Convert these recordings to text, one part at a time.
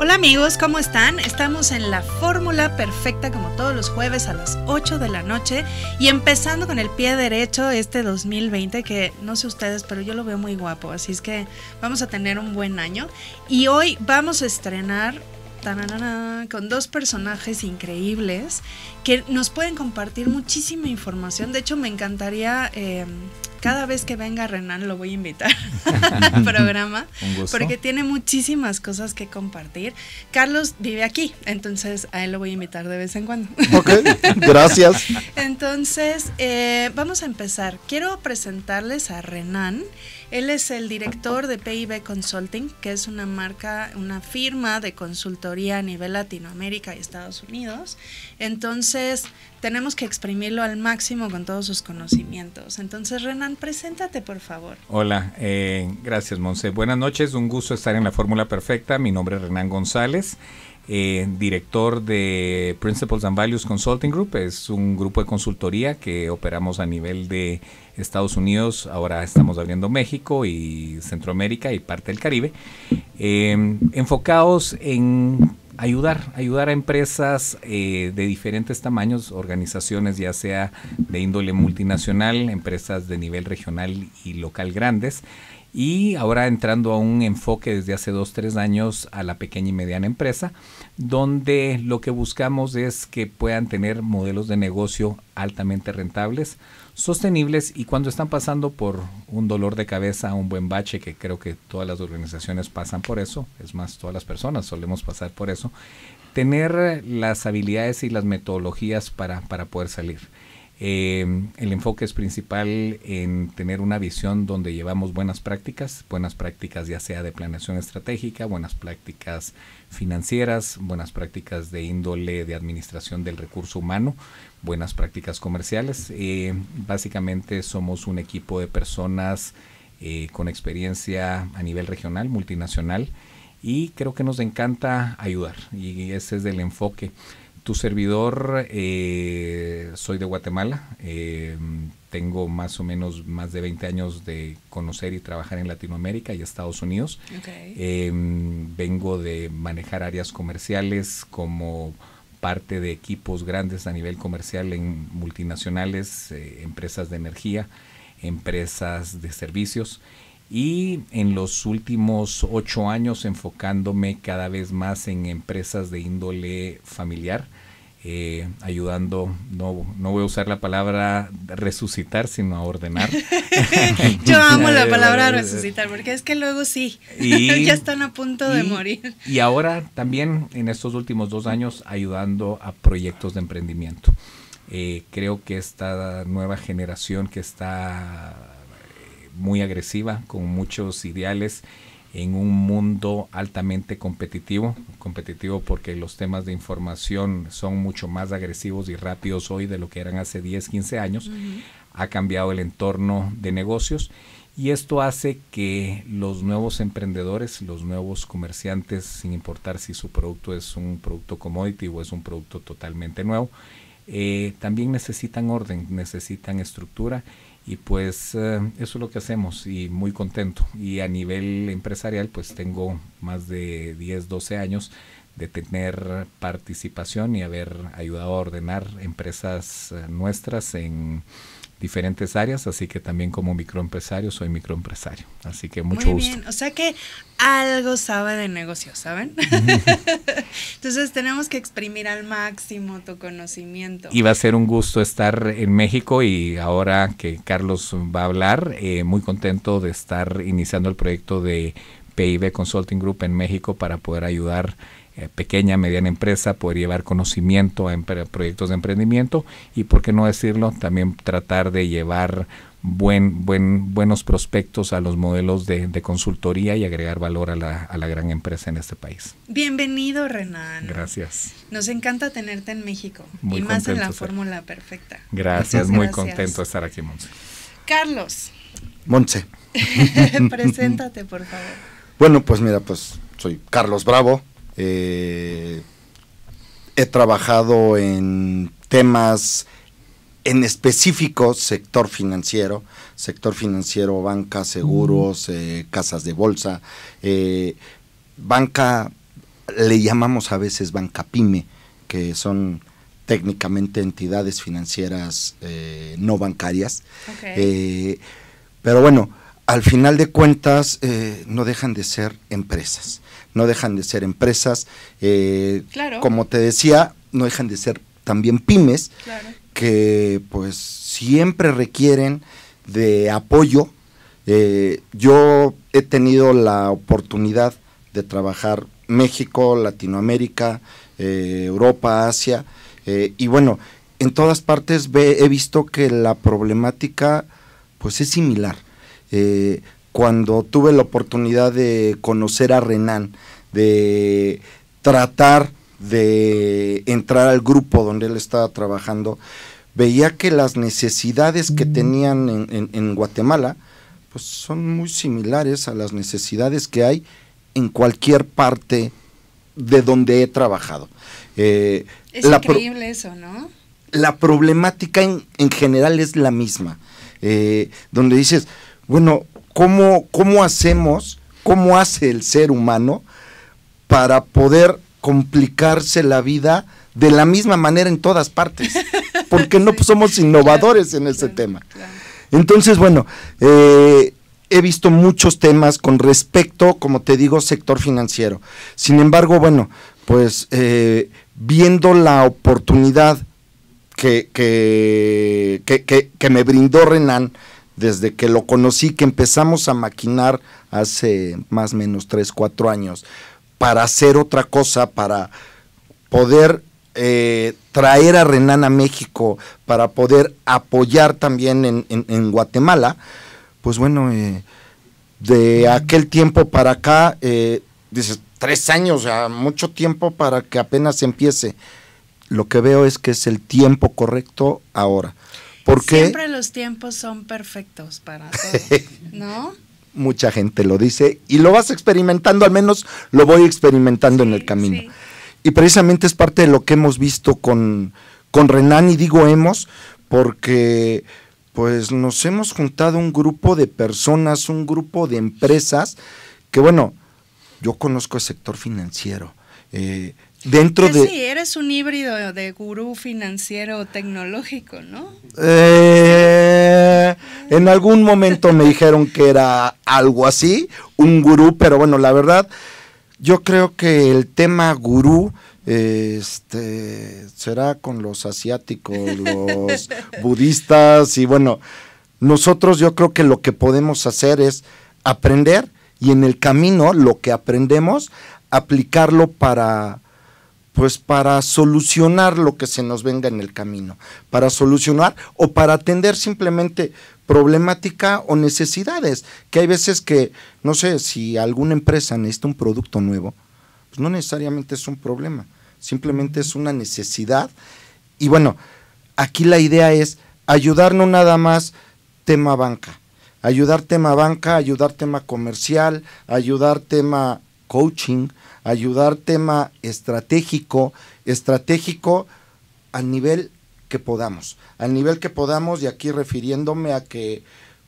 Hola amigos, ¿cómo están? Estamos en la fórmula perfecta como todos los jueves a las 8 de la noche y empezando con el pie derecho este 2020 que no sé ustedes, pero yo lo veo muy guapo, así es que vamos a tener un buen año y hoy vamos a estrenar con dos personajes increíbles que nos pueden compartir muchísima información, de hecho me encantaría... Eh, cada vez que venga Renan lo voy a invitar al programa porque tiene muchísimas cosas que compartir. Carlos vive aquí, entonces a él lo voy a invitar de vez en cuando. Ok, gracias. entonces, eh, vamos a empezar. Quiero presentarles a Renan. Él es el director de PIB Consulting, que es una marca, una firma de consultoría a nivel Latinoamérica y Estados Unidos. Entonces, tenemos que exprimirlo al máximo con todos sus conocimientos. Entonces, Renan, preséntate, por favor. Hola, eh, gracias, Monse. Buenas noches, un gusto estar en la Fórmula Perfecta. Mi nombre es Renan González. Eh, director de Principles and Values Consulting Group. Es un grupo de consultoría que operamos a nivel de Estados Unidos, ahora estamos abriendo México y Centroamérica y parte del Caribe, em, enfocados en ayudar, ayudar a empresas eh, de diferentes tamaños, organizaciones ya sea de índole multinacional, empresas de nivel regional y local grandes, y ahora entrando a un enfoque desde hace dos, tres años a la pequeña y mediana empresa, donde lo que buscamos es que puedan tener modelos de negocio altamente rentables, sostenibles y cuando están pasando por un dolor de cabeza, un buen bache, que creo que todas las organizaciones pasan por eso, es más, todas las personas solemos pasar por eso, tener las habilidades y las metodologías para, poder salir. Em, el enfoque es principal en tener una visión donde llevamos buenas prácticas, buenas prácticas ya sea de planeación estratégica, buenas prácticas financieras, buenas prácticas de índole de administración del recurso humano, buenas prácticas comerciales. Eh, básicamente somos un equipo de personas eh, con experiencia a nivel regional, multinacional, y creo que nos encanta ayudar, y ese es el enfoque. Tu servidor, eh, soy de Guatemala, tengo más o menos más de 20 años de conocer y trabajar en Latinoamérica y Estados Unidos. Em, vengo de manejar áreas comerciales como parte de equipos grandes a nivel comercial en multinacionales, eh, empresas de energía, empresas de servicios y en los últimos ocho años enfocándome cada vez más en empresas de índole familiar eh, ayudando, no, no voy a usar la palabra resucitar, sino a ordenar. Yo amo la palabra resucitar, porque es que luego sí, ya están a punto de morir. Y ahora también en estos últimos dos años ayudando a proyectos de emprendimiento. Eh, creo que esta nueva generación que está eh, muy agresiva, con muchos ideales, en un mundo altamente competitivo, competitivo porque los temas de información son mucho más agresivos y rápidos hoy de lo que eran hace 10, 15 años, ha cambiado el entorno de negocios y esto hace que los nuevos emprendedores, los nuevos comerciantes, sin importar si su producto es un producto commodity o es un producto totalmente nuevo, eh, también necesitan orden, necesitan estructura y pues eh, eso es lo que hacemos y muy contento. Y a nivel empresarial pues tengo más de 10, 12 años de tener participación y haber ayudado a ordenar empresas eh, nuestras en diferentes áreas, así que también como microempresario soy microempresario. Así que mucho Muy gusto. Bien. O sea que algo sabe de negocios, ¿saben? Entonces tenemos que exprimir al máximo tu conocimiento. Y va a ser un gusto estar en México y ahora que Carlos va a hablar, eh, muy contento de estar iniciando el proyecto de PIB Consulting Group en México para poder ayudar a eh, pequeña, mediana empresa, poder llevar conocimiento a proyectos de emprendimiento y, por qué no decirlo, también tratar de llevar buen, buen, buenos prospectos a los modelos de, consultoría y agregar valor a la, gran empresa en este país. Bienvenido, Renan. Gracias. Nos encanta tenerte en México y más en la fórmula perfecta. Gracias, muy contento de estar aquí, Monse. Carlos. Monse. Preséntate, por favor. Bueno, pues mira, pues soy Carlos Bravo, eh, he trabajado en temas en específico sector financiero, sector financiero, banca, seguros, eh, casas de bolsa, eh, banca, le llamamos a veces banca pyme, que son técnicamente entidades financieras no bancarias. pero bueno, al final de cuentas no dejan de ser empresas no dejan de ser empresas. Eh, como te decía, no dejan de ser también pymes que pues siempre requieren de apoyo. Eh, yo he tenido la oportunidad de trabajar México, Latinoamérica, eh, Europa, Asia, y bueno, en todas partes he visto que la problemática pues es similar cuando tuve la oportunidad de conocer a Renan, de tratar de entrar al grupo donde él estaba trabajando, veía que las necesidades que tenían en, Guatemala pues son muy similares a las necesidades que hay en cualquier parte de donde he trabajado. Eh, es increíble eso, ¿no? La problemática en, general es la misma, eh, donde dices, bueno, cómo, hacemos, cómo hace el ser humano para poder complicarse la vida de la misma manera en todas partes, porque no somos innovadores en ese tema. Entonces, bueno, eh, he visto muchos temas con respecto, como te digo, sector financiero. Sin embargo, bueno, pues eh, viendo la oportunidad que, que, que, me brindó Renan, desde que lo conocí, que empezamos a maquinar hace más o menos 3, 4 años, para hacer otra cosa, para poder eh, traer a Renan a México, para poder apoyar también en, Guatemala, pues bueno, eh, de aquel tiempo para acá, eh, dices, tres años, o mucho tiempo para que apenas empiece. Lo que veo es que es el tiempo correcto ahora siempre los tiempos son perfectos para todo, ¿no? Mucha gente lo dice y lo vas experimentando, al menos lo voy experimentando en el camino. Y precisamente es parte de lo que hemos visto con, Renan y digo hemos porque pues nos hemos juntado un grupo de personas, un grupo de empresas que bueno, yo conozco el sector financiero. Eh, dentro de... Sí, eres un híbrido de gurú financiero tecnológico, ¿no? Eh, en algún momento me dijeron que era algo así, un gurú, pero bueno, la verdad, yo creo que el tema gurú este, será con los asiáticos, los budistas y bueno, nosotros yo creo que lo que podemos hacer es aprender y en el camino lo que aprendemos, aplicarlo para pues para solucionar lo que se nos venga en el camino, para solucionar o para atender simplemente problemática o necesidades, que hay veces que, no sé, si alguna empresa necesita un producto nuevo, pues no necesariamente es un problema, simplemente es una necesidad. Y bueno, aquí la idea es ayudar no nada más tema banca, ayudar tema banca, ayudar tema comercial, ayudar tema coaching, ayudar tema estratégico, estratégico al nivel que podamos, al nivel que podamos y aquí refiriéndome a que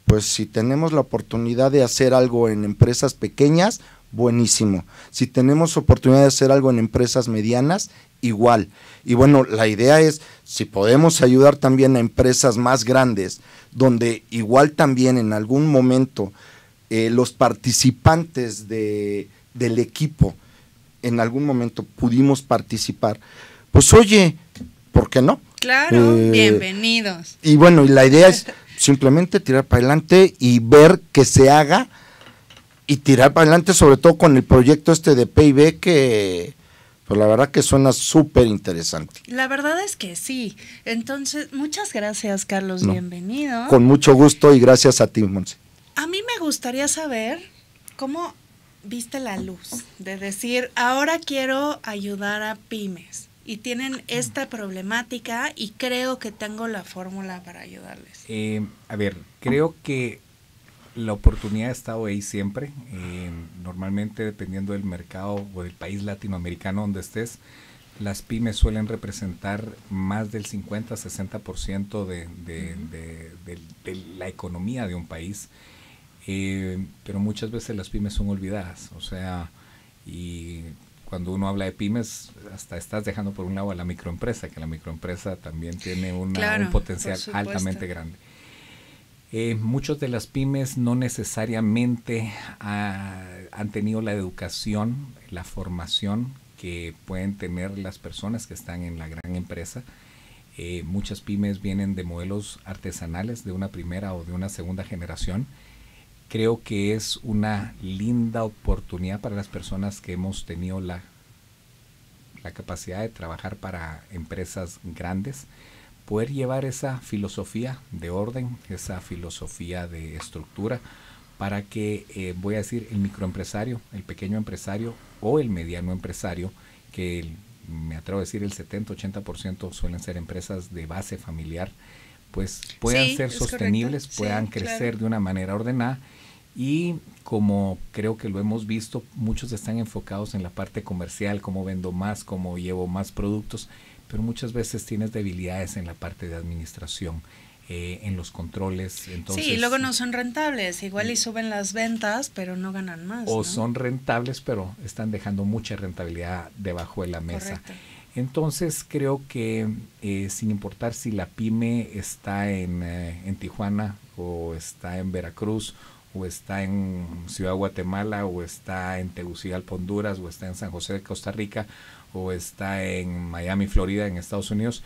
pues si tenemos la oportunidad de hacer algo en empresas pequeñas, buenísimo. Si tenemos oportunidad de hacer algo en empresas medianas, igual. Y bueno, la idea es si podemos ayudar también a empresas más grandes, donde igual también en algún momento eh, los participantes de, del equipo en algún momento pudimos participar, pues oye, ¿por qué no? Claro, eh, bienvenidos. Y bueno, y la idea es simplemente tirar para adelante y ver que se haga y tirar para adelante, sobre todo con el proyecto este de PIB que, pues la verdad que suena súper interesante. La verdad es que sí. Entonces, muchas gracias, Carlos. Bienvenido. Con mucho gusto y gracias a ti, Monse. A mí me gustaría saber cómo viste la luz de decir, ahora quiero ayudar a pymes y tienen esta problemática y creo que tengo la fórmula para ayudarles? Eh, a ver, creo que la oportunidad ha estado ahí siempre. Eh, normalmente dependiendo del mercado o del país latinoamericano donde estés, las pymes suelen representar más del 50-60% de, de, de, la economía de un país. Eh, pero muchas veces las pymes son olvidadas, o sea, y cuando uno habla de pymes, hasta estás dejando por un lado a la microempresa, que la microempresa también tiene un potencial altamente grande. Eh, muchos de las pymes no necesariamente ah, han tenido la educación, la formación que pueden tener las personas que están en la gran empresa. Eh, muchas pymes vienen de modelos artesanales de una primera o de una segunda generación creo que es una linda oportunidad para las personas que hemos tenido la, la capacidad de trabajar para empresas grandes, poder llevar esa filosofía de orden, esa filosofía de estructura, para que, eh, voy a decir, el microempresario, el pequeño empresario o el mediano empresario, que me atrevo a decir el 70-80% suelen ser empresas de base familiar, pues puedan ser sostenibles, puedan crecer de una manera ordenada y como creo que lo hemos visto, muchos están enfocados en la parte comercial, cómo vendo más, cómo llevo más productos, pero muchas veces tienes debilidades en la parte de administración. Eh, en los controles. sí, y luego no son rentables. Igual y mm. suben las ventas, pero no ganan más. O son rentables, pero están dejando mucha rentabilidad debajo de la mesa. Entonces creo que eh, sin importar si la pyme está en, eh, en Tijuana o está en Veracruz o está en Ciudad Guatemala, o está en Tegucigalpa, Honduras, o está en San José de Costa Rica, o está en Miami, Florida, en Estados Unidos,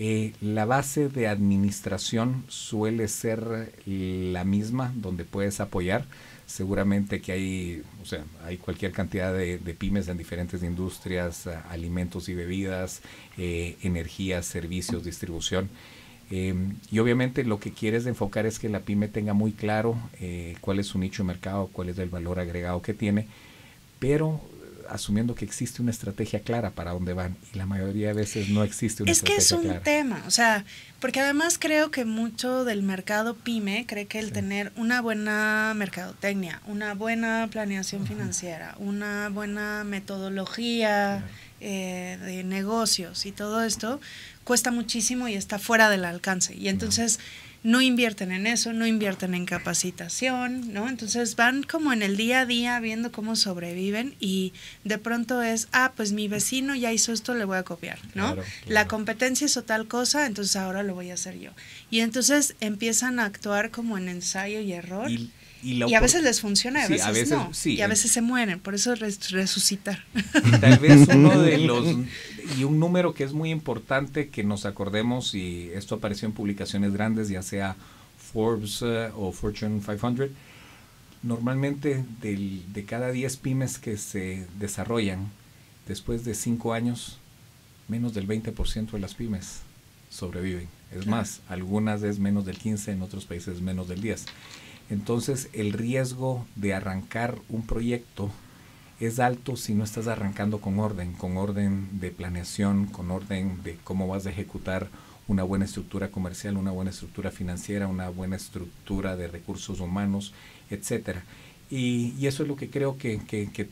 eh, la base de administración suele ser la misma donde puedes apoyar. Seguramente que hay, o sea, hay cualquier cantidad de, pymes en diferentes industrias, alimentos y bebidas, energías, eh, energía, servicios, distribución. Eh, y obviamente lo que quieres enfocar es que la pyme tenga muy claro eh, cuál es su nicho de mercado, cuál es el valor agregado que tiene, pero eh, asumiendo que existe una estrategia clara para dónde van y la mayoría de veces no existe una es estrategia Es que es un tema, o sea, porque además creo que mucho del mercado pyme cree que el tener una buena mercadotecnia, una buena planeación financiera, una buena metodología de negocios y todo esto, cuesta muchísimo y está fuera del alcance. Y entonces no invierten en eso, no invierten en capacitación, ¿no? Entonces van como en el día a día viendo cómo sobreviven y de pronto es, ah, pues mi vecino ya hizo esto, le voy a copiar, ¿no? La competencia hizo tal cosa, entonces ahora lo voy a hacer yo. Y entonces empiezan a actuar como en ensayo y error. Y, a veces les funciona, a veces, no. y a veces se mueren, por eso resucitar. Tal vez uno de los y un número que es muy importante que nos acordemos, y esto apareció en publicaciones grandes, ya sea Forbes eh, o Fortune 500, normalmente de cada 10 pymes que se desarrollan, después de 5 años, menos del 20% de las pymes sobreviven. Es más, algunas es menos del 15, en otros países menos del 10. Entonces, el riesgo de arrancar un proyecto es alto si no estás arrancando con orden, con orden de planeación, con orden de cómo vas a ejecutar una buena estructura comercial, una buena estructura financiera, una buena estructura de recursos humanos, etcétera. Y, eso es lo que creo que,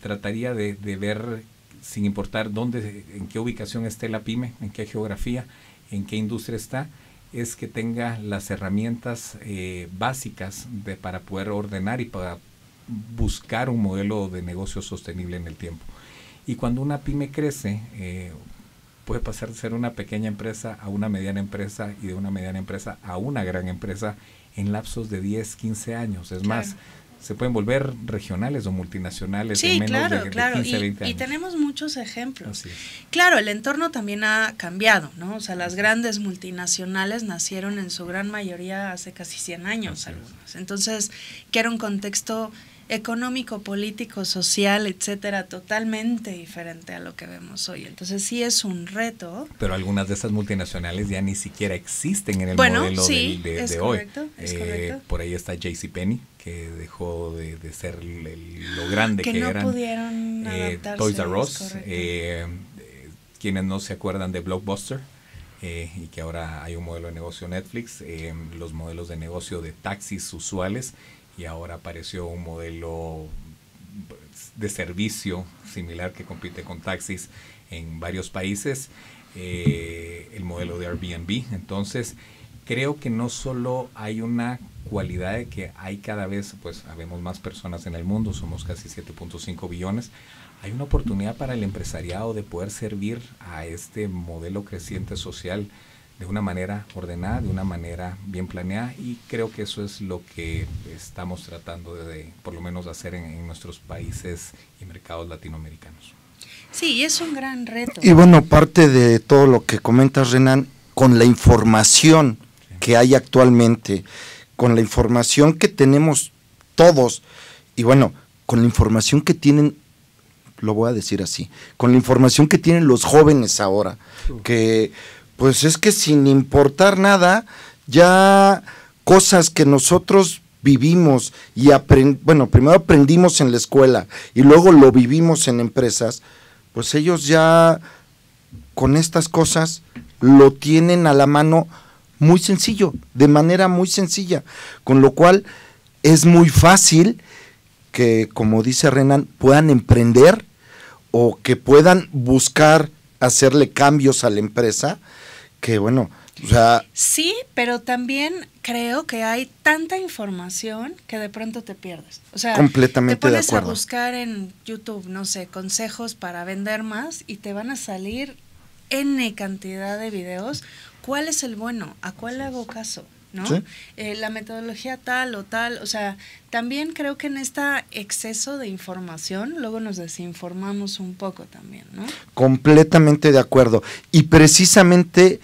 trataría de, ver, sin importar dónde, en qué ubicación esté la pyme, en qué geografía, en qué industria está, es que tenga las herramientas eh, básicas de, para poder ordenar y para buscar un modelo de negocio sostenible en el tiempo. Y cuando una pyme crece, eh, puede pasar de ser una pequeña empresa a una mediana empresa y de una mediana empresa a una gran empresa en lapsos de 10, 15 años. Es más, se pueden volver regionales o multinacionales sí, menos claro, de, claro. y, años. y, tenemos muchos ejemplos. Claro, el entorno también ha cambiado, ¿no? O sea, las grandes multinacionales nacieron en su gran mayoría hace casi 100 años algunos Entonces, que era un contexto económico, político, social, etcétera, totalmente diferente a lo que vemos hoy. Entonces sí es un reto. Pero algunas de esas multinacionales ya ni siquiera existen en el modelo de, es correcto, hoy. Eh, por ahí está JCPenney, que dejó de, ser lo grande que, que no pudieron eh, Toys R Us, eh, eh, quienes no se acuerdan de Blockbuster. y que ahora hay un modelo de negocio Netflix, los modelos de negocio de taxis usuales, y ahora apareció un modelo de servicio similar que compite con taxis en varios países, eh, el modelo de Airbnb. Entonces, creo que no solo hay una cualidad de que hay cada vez, pues, habemos más personas en el mundo, somos casi 7.5 billones, hay una oportunidad para el empresariado de poder servir a este modelo creciente social de una manera ordenada, de una manera bien planeada y creo que eso es lo que estamos tratando de, por lo menos hacer en, nuestros países y mercados latinoamericanos. Sí, es un gran reto. Y bueno, parte de todo lo que comentas, Renan, con la información que hay actualmente, con la información que tenemos todos y bueno, con la información que tienen lo voy a decir así, con la información que tienen los jóvenes ahora, que pues es que sin importar nada, ya cosas que nosotros vivimos y aprendimos, bueno, primero aprendimos en la escuela y luego lo vivimos en empresas, pues ellos ya con estas cosas lo tienen a la mano muy sencillo, de manera muy sencilla, con lo cual es muy fácil que, como dice Renan, puedan emprender o que puedan buscar hacerle cambios a la empresa que bueno, o sea... Sí, pero también creo que hay tanta información que de pronto te pierdes. O sea, completamente te pones a buscar en YouTube, no sé, consejos para vender más y te van a salir N cantidad de videos. ¿Cuál es el bueno? ¿A cuál le hago caso? ¿no? Eh, la metodología tal o tal, o sea, también creo que en este exceso de información luego nos desinformamos un poco también, ¿no? Completamente de acuerdo. Y precisamente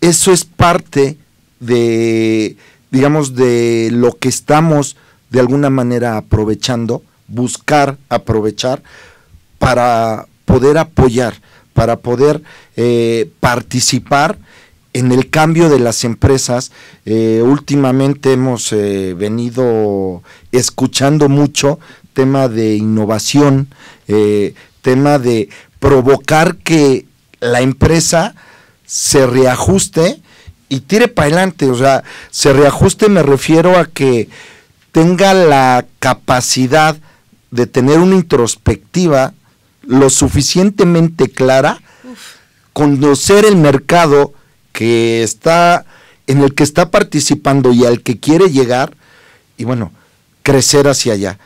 eso es parte de, digamos, de lo que estamos de alguna manera aprovechando, buscar aprovechar para poder apoyar, para poder eh, participar en el cambio de las empresas, eh, últimamente hemos eh, venido escuchando mucho tema de innovación, eh, tema de provocar que la empresa se reajuste y tire para adelante. O sea, se reajuste me refiero a que tenga la capacidad de tener una introspectiva lo suficientemente clara, conocer el mercado, que está, en el que está participando y al que quiere llegar, y bueno, crecer hacia allá.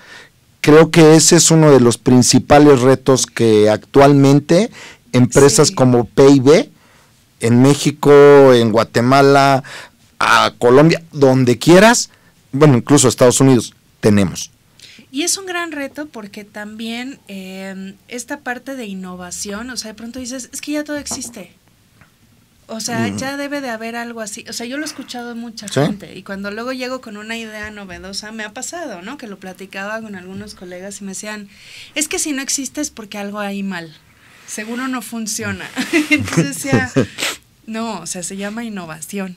Creo que ese es uno de los principales retos que actualmente empresas como PIB en México, en Guatemala, a Colombia, donde quieras, bueno, incluso Estados Unidos, tenemos. Y es un gran reto porque también eh, esta parte de innovación, o sea, de pronto dices, es que ya todo existe. O sea, ya debe de haber algo así. O sea, yo lo he escuchado de mucha gente y cuando luego llego con una idea novedosa, me ha pasado, ¿no? Que lo platicaba con algunos colegas y me decían, es que si no existe es porque algo hay mal. Seguro no funciona. Entonces decía, No, o sea, se llama innovación.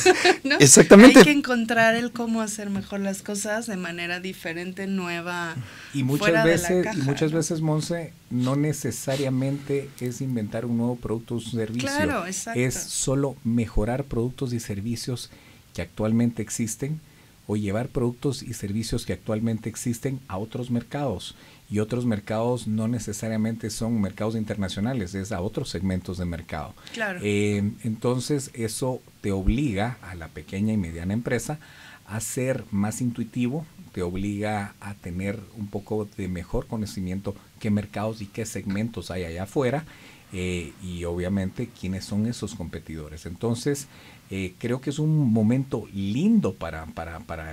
Exactamente. Hay que encontrar el cómo hacer mejor las cosas de manera diferente, nueva. Y muchas veces, y muchas veces, Monse, no necesariamente es inventar un nuevo producto o servicio. Claro, exacto. Es solo mejorar productos y servicios que actualmente existen o llevar productos y servicios que actualmente existen a otros mercados y otros mercados no necesariamente son mercados internacionales, es a otros segmentos de mercado. Eh, entonces eso te obliga a la pequeña y mediana empresa a ser más intuitivo, te obliga a tener un poco de mejor conocimiento qué mercados y qué segmentos hay allá afuera eh, y obviamente quiénes son esos competidores. Entonces, eh, creo que es un momento lindo para,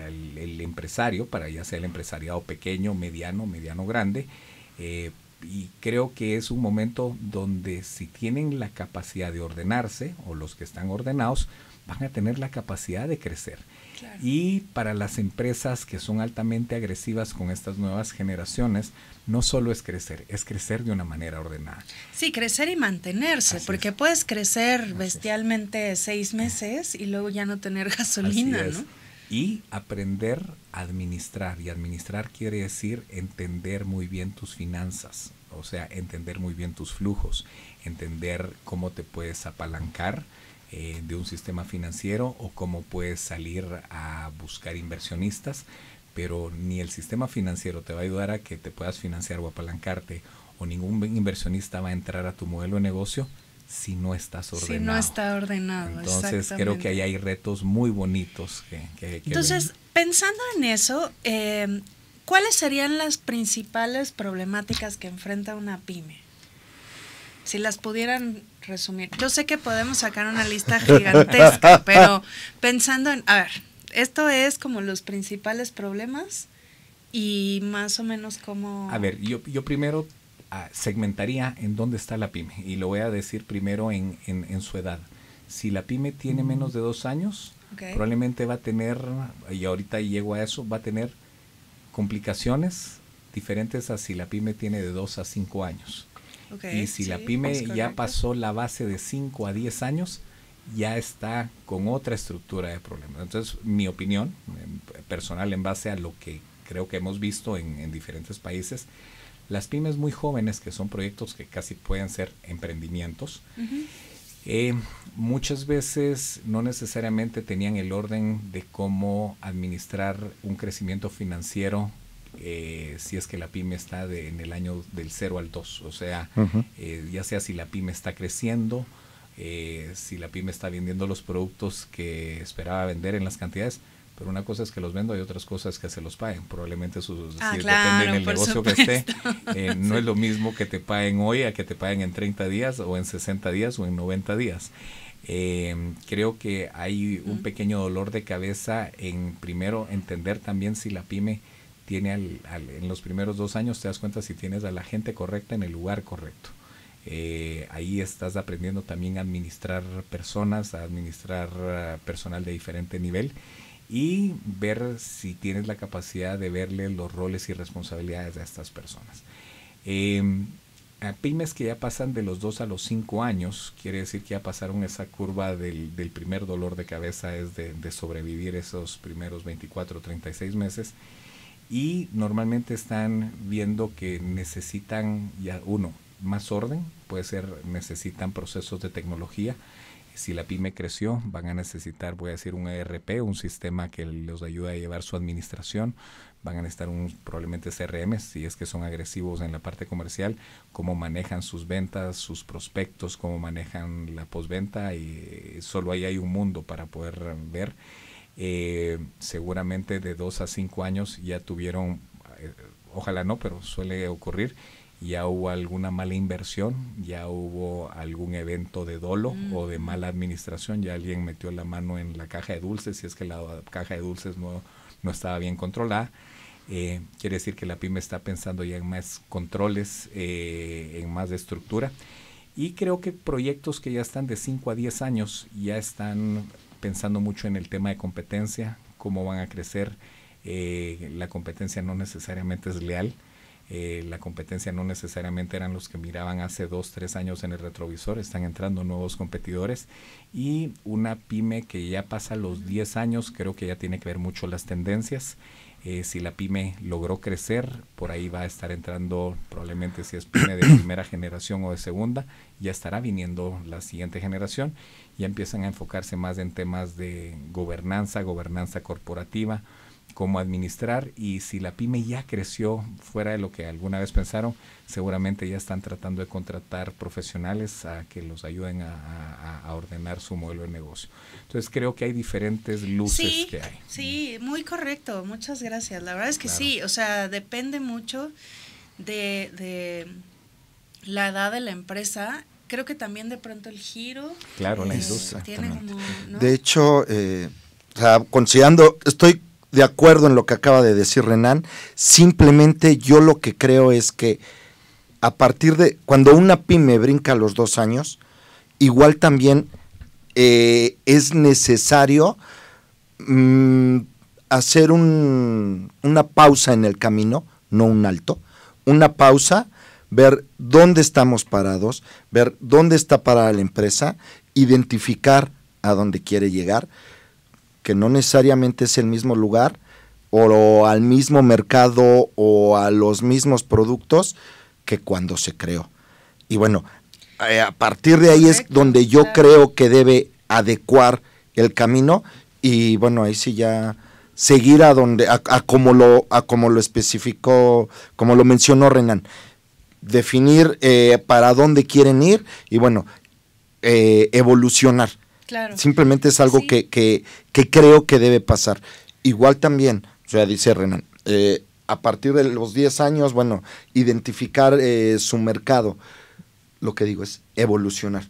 el, empresario, para ya sea el empresariado pequeño, mediano, mediano grande. Eh, y creo que es un momento donde si tienen la capacidad de ordenarse o los que están ordenados van a tener la capacidad de crecer. Y para las empresas que son altamente agresivas con estas nuevas generaciones, no solo es crecer, es crecer de una manera ordenada. Sí, crecer y mantenerse, porque puedes crecer bestialmente seis meses y luego ya no tener gasolina, ¿no? Y aprender a administrar. Y administrar quiere decir entender muy bien tus finanzas, o sea, entender muy bien tus flujos, entender cómo te puedes apalancar eh, de un sistema financiero o cómo puedes salir a buscar inversionistas, pero ni el sistema financiero te va a ayudar a que te puedas financiar o apalancarte o ningún inversionista va a entrar a tu modelo de negocio si no estás ordenado. Si no está ordenado. Entonces creo que ahí hay retos muy bonitos. Que, Entonces, pensando en eso, eh, ¿cuáles serían las principales problemáticas que enfrenta una pyme? si las pudieran resumir. Yo sé que podemos sacar una lista gigantesca, pero pensando en, a ver, esto es como los principales problemas y más o menos como... A ver, yo, yo primero ah, segmentaría en dónde está la pyme y lo voy a decir primero en, en, su edad. Si la pyme tiene menos de dos años, probablemente va a tener, y ahorita llego a eso, va a tener complicaciones diferentes a si la pyme tiene de dos a cinco años y si la pyme ya pasó la base de 5 a 10 años, ya está con otra estructura de problemas. Entonces, mi opinión em, personal en base a lo que creo que hemos visto en, diferentes países, las pymes muy jóvenes, que son proyectos que casi pueden ser emprendimientos, eh, muchas veces no necesariamente tenían el orden de cómo administrar un crecimiento financiero eh, si es que la pyme está en el año del 0 al 2, o sea, eh, ya sea si la pyme está creciendo, eh, si la pyme está vendiendo los productos que esperaba vender en las cantidades, pero una cosa es que los vendo y otras cosas que se los paguen. Probablemente sus, ah, si depende del negocio que esté. no es lo mismo que te paguen hoy a que te paguen en 30 días o en 60 días o en 90 días. creo que hay un pequeño dolor de cabeza en primero entender también si la pyme tiene al, en los primeros dos años te das cuenta si tienes a la gente correcta en el lugar correcto. Eh, ahí estás aprendiendo también a administrar personas, a administrar eh, personal de diferente nivel y ver si tienes la capacidad de verle los roles y responsabilidades de estas personas. Em, a pymes que ya pasan de los 2 a los 5 años, quiere decir que ya pasaron esa curva del, primer dolor de cabeza, es de, de sobrevivir esos primeros 24 o 36 meses y normalmente están viendo que necesitan, ya uno, más orden, puede ser, necesitan procesos de tecnología. Si la pyme creció, van a necesitar, voy a decir, un ERP, un sistema que les ayude a llevar su administración. Van a necesitar un, probablemente CRM, si es que son agresivos en la parte comercial, cómo manejan sus ventas, sus prospectos, cómo manejan la postventa Y solo ahí hay un mundo para poder ver eh, seguramente de dos a cinco años ya tuvieron, eh, ojalá no, pero suele ocurrir, ya hubo alguna mala inversión, ya hubo algún evento de dolo o de mm. mala administración, ya alguien metió la mano en la caja de dulces, si es que la caja de dulces no, no estaba bien controlada. Eh, quiere decir que la pyme está pensando ya en más controles, en más estructura. Y creo que proyectos que ya están de 5 a 10 años ya están pensando mucho en el tema de competencia, cómo van a crecer. Eh, la competencia no necesariamente es leal. Eh, la competencia no necesariamente eran los que miraban hace dos, tres años en el retrovisor, están entrando nuevos competidores y una pyme que ya pasa los 10 años, creo que ya tiene que ver mucho las tendencias. Eh, si la pyme logró crecer, por ahí va a estar entrando, probablemente si es pyme de primera generación o de segunda, ya estará viniendo la siguiente generación ya empiezan a enfocarse más en temas de gobernanza, gobernanza corporativa, cómo administrar y si la pyme ya creció fuera de lo que alguna vez pensaron, seguramente ya están tratando de contratar profesionales a que los ayuden a, ordenar su modelo de negocio. Entonces creo que hay diferentes luces que hay. Sí, muy correcto, muchas gracias. La verdad es que sí, o sea, depende mucho de, de la edad de la empresa creo que también de pronto el giro. Claro, la eh, industria. De hecho, eh, considerando, estoy de acuerdo en lo que acaba de decir Renan, simplemente yo lo que creo es que a partir de cuando una pyme brinca a los dos años, igual también eh, es necesario mm, hacer un, una pausa en el camino, no un alto, una pausa ver dónde estamos parados, ver dónde está parada la empresa, identificar a dónde quiere llegar, que no necesariamente es el mismo lugar o al mismo mercado o a los mismos productos que cuando se creó. Y bueno, eh, a partir de ahí es donde yo creo que debe adecuar el camino y bueno, ahí sí ya seguir a donde a, como lo a como lo especificó, como lo mencionó Renan definir eh, para dónde quieren ir y bueno, eh, evolucionar. Simplemente es algo que, creo que debe pasar. Igual también, o sea, dice Renan, eh, a partir de los 10 años, bueno, identificar su mercado. Lo que digo es evolucionar.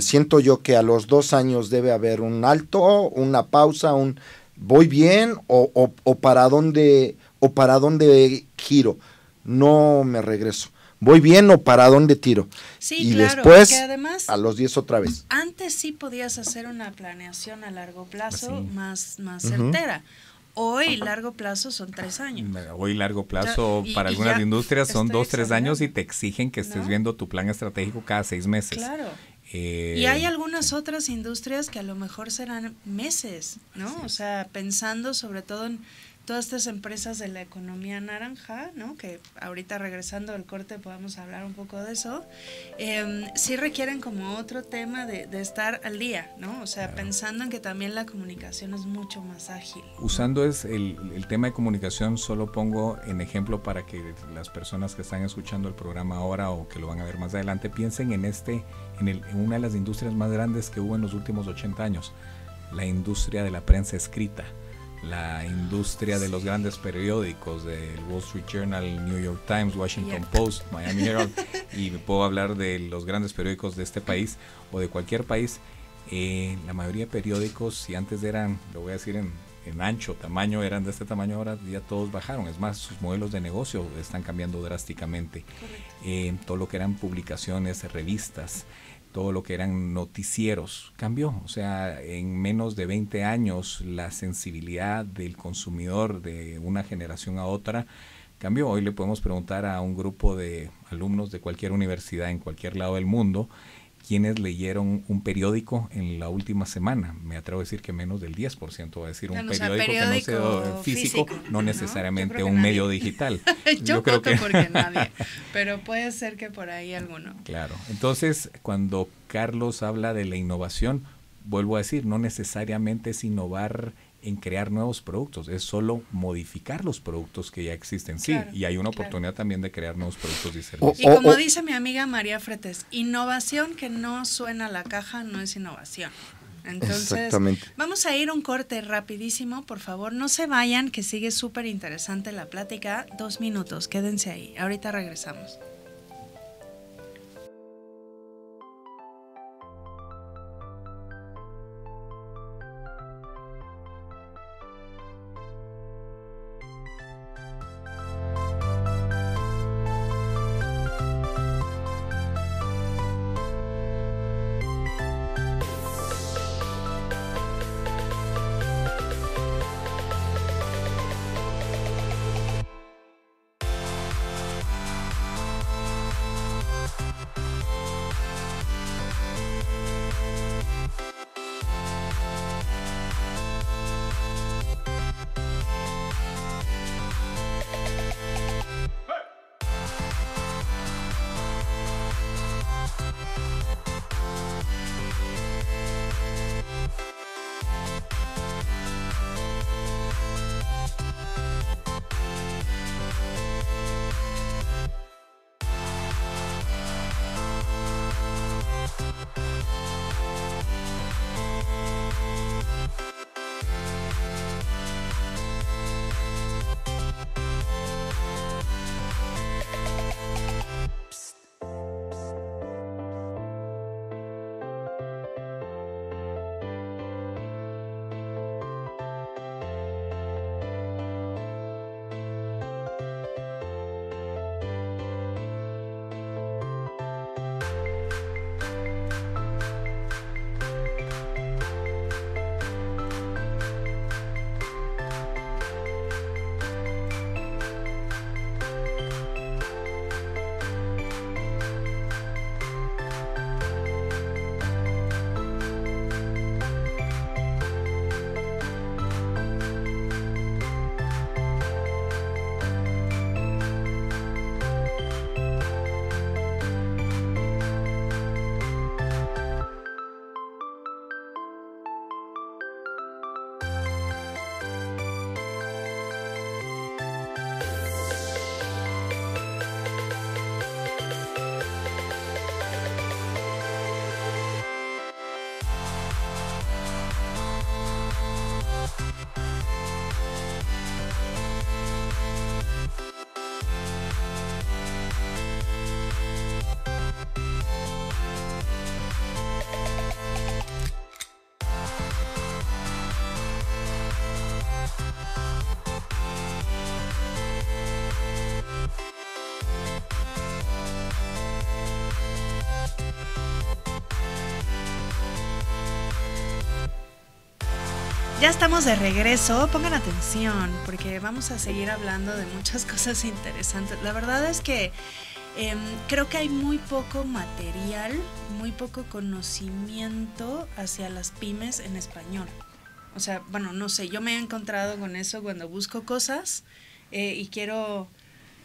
siento yo que a los dos años debe haber un alto, una pausa, un voy bien o, o, o para dónde o para dónde giro. No me regreso voy bien o para dónde tiro. Sí, y después a los 10 otra vez. Antes sí podías hacer una planeación a largo plazo más, más certera. Hoy largo plazo son tres años. Hoy largo plazo para algunas industrias son dos, tres años y te exigen que estés viendo tu plan estratégico cada seis meses. Claro. Eh, y hay algunas otras industrias que a lo mejor serán meses, ¿no? O sea, pensando sobre todo en todas estas empresas de la economía naranja, ¿no? que ahorita regresando al corte podamos hablar un poco de eso, em, sí requieren como otro tema de, estar al día, ¿no? o sea, pensando en que también la comunicación es mucho más ágil. Usando es el, tema de comunicación, solo pongo en ejemplo para que las personas que están escuchando el programa ahora o que lo van a ver más adelante piensen en, este, en una de las industrias más grandes que hubo en los últimos 80 años, la industria de la prensa escrita la industria de los grandes periódicos, del Wall Street Journal, New York Times, Washington Post, Miami Herald, y puedo hablar de los grandes periódicos de este país o de cualquier país. Eh, la mayoría de periódicos, si antes eran, lo voy a decir en, ancho, tamaño, eran de este tamaño, ahora ya todos bajaron. Es más, sus modelos de negocio están cambiando drásticamente. Eh, todo lo que eran publicaciones, revistas, todo lo que eran noticieros cambió. O sea, en menos de 20 años la sensibilidad del consumidor de una generación a otra cambió. Hoy le podemos preguntar a un grupo de alumnos de cualquier universidad en cualquier lado del mundo quienes leyeron un periódico en la última semana. Me atrevo a decir que menos del 10% va a decir un periódico, que no sea físico, no necesariamente un medio digital. yo, yo creo que porque nadie, pero puede ser que por ahí alguno. Claro. Entonces, cuando Carlos habla de la innovación, vuelvo a decir, no necesariamente es innovar en crear nuevos productos, es solo modificar los productos que ya existen. Sí, y hay una oportunidad también de crear nuevos productos y servicios. Y como dice mi amiga María Fretes, innovación que no suena a la caja no es innovación. Entonces, vamos a ir un corte rapidísimo, por favor, no se vayan, que sigue súper interesante la plática. Dos minutos, quédense ahí, ahorita regresamos. Ya estamos de regreso, pongan atención, porque vamos a seguir hablando de muchas cosas interesantes. La verdad es que em, creo que hay muy poco material, muy poco conocimiento hacia las pymes en español. O sea, bueno, no sé, yo me he encontrado con eso cuando busco cosas eh, y quiero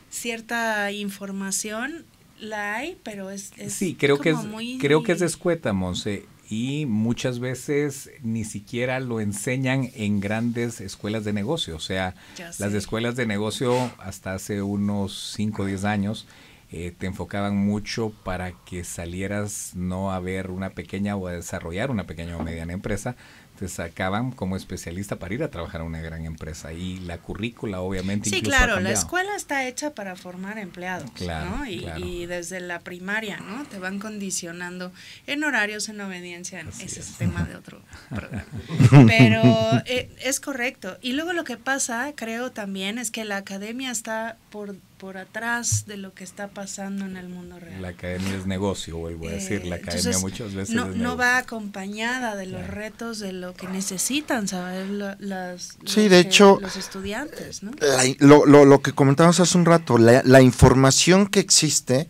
cierta información. La hay, pero es, es creo como que es, muy... creo que es escueta, Monse y muchas veces ni siquiera lo enseñan en grandes escuelas de negocio. O sea, las escuelas de negocio hasta hace unos 5 o 10 años eh, te enfocaban mucho para que salieras no a ver una pequeña o a desarrollar una pequeña o mediana empresa, te sacaban como especialista para ir a trabajar a una gran empresa y la currícula obviamente. Sí, claro, la escuela está hecha para formar empleados, ¿no? Y, desde la primaria, ¿no? Te van condicionando en horarios, en obediencia, ese es. tema de otro Pero eh, es correcto. Y luego lo que pasa, creo también, es que la academia está por por atrás de lo que está pasando en el mundo real. La academia es negocio, vuelvo a decir, la eh, academia muchas veces no, no va acompañada de los retos de lo que necesitan saber las, sí, de hecho, los estudiantes. ¿no? lo, lo, lo, que comentábamos hace un rato, la, la información que existe,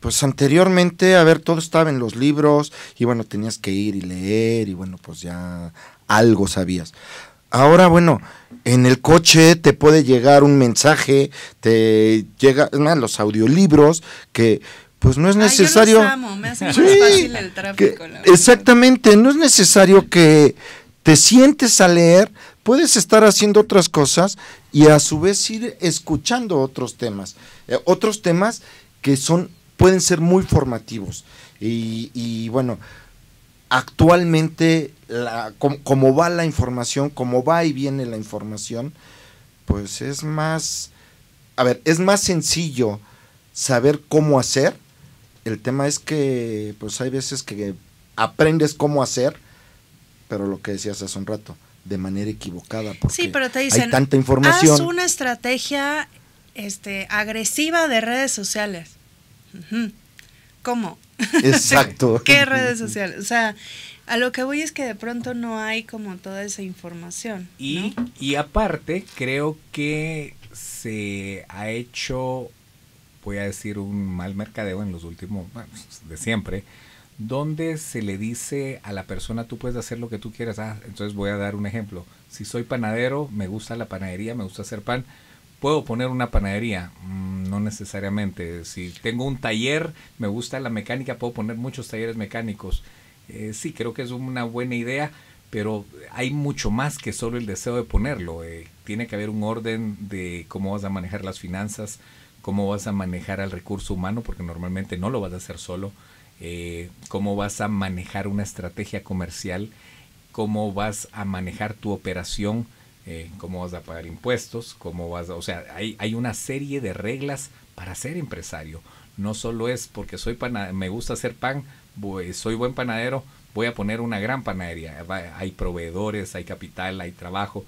pues anteriormente, a ver, todo estaba en los libros y bueno, tenías que ir y leer y bueno, pues ya algo sabías. Ahora, bueno, en el coche te puede llegar un mensaje, te llega, los audiolibros que pues no es necesario. me hace fácil el tráfico. exactamente, no es necesario que te sientes a leer, puedes estar haciendo otras cosas y a su vez ir escuchando otros temas, eh, otros temas que son pueden ser muy formativos y, y bueno actualmente, la, como, va la información, como va y viene la información, pues es más, a ver, es más sencillo saber cómo hacer. El tema es que, pues hay veces que aprendes cómo hacer, pero lo que decías hace un rato, de manera equivocada. Porque sí, pero te dicen, tanta información. Haz una estrategia este, agresiva de redes sociales. ¿cómo? Exacto. ¿Qué redes sociales? O sea, a lo que voy es que de pronto no hay como toda esa información. Y, y aparte, creo que se ha hecho, voy a decir, un mal mercadeo en los últimos, bueno, de siempre, donde se le dice a la persona, tú puedes hacer lo que tú quieras. Ah, entonces voy a dar un ejemplo. Si soy panadero, me gusta la panadería, me gusta hacer pan puedo poner una panadería. Mm, no necesariamente. Si tengo un taller, me gusta la mecánica, puedo poner muchos talleres mecánicos. Eh, sí, creo que es una buena idea, pero hay mucho más que solo el deseo de ponerlo. Eh. tiene que haber un orden de cómo vas a manejar las finanzas, cómo vas a manejar al recurso humano, porque normalmente no lo vas a hacer solo, eh, cómo vas a manejar una estrategia comercial, cómo vas a manejar tu operación eh, cómo vas a pagar impuestos, cómo vas o sea, hay, una serie de reglas para ser empresario. No solo es porque soy panadero, me gusta hacer pan, soy buen panadero, voy a poner una gran panadería. Hay proveedores, hay capital, hay trabajo.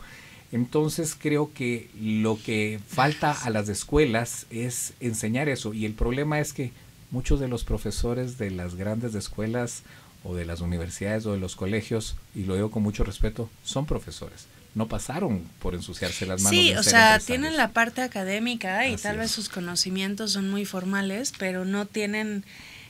Entonces creo que lo que falta a las escuelas es enseñar eso. Y el problema es que muchos de los profesores de las grandes escuelas o de las universidades o de los colegios, y lo digo con mucho respeto, son profesores no pasaron por ensuciarse las manos. Sí, o sea, tienen la parte académica y tal vez sus conocimientos son muy formales, pero no tienen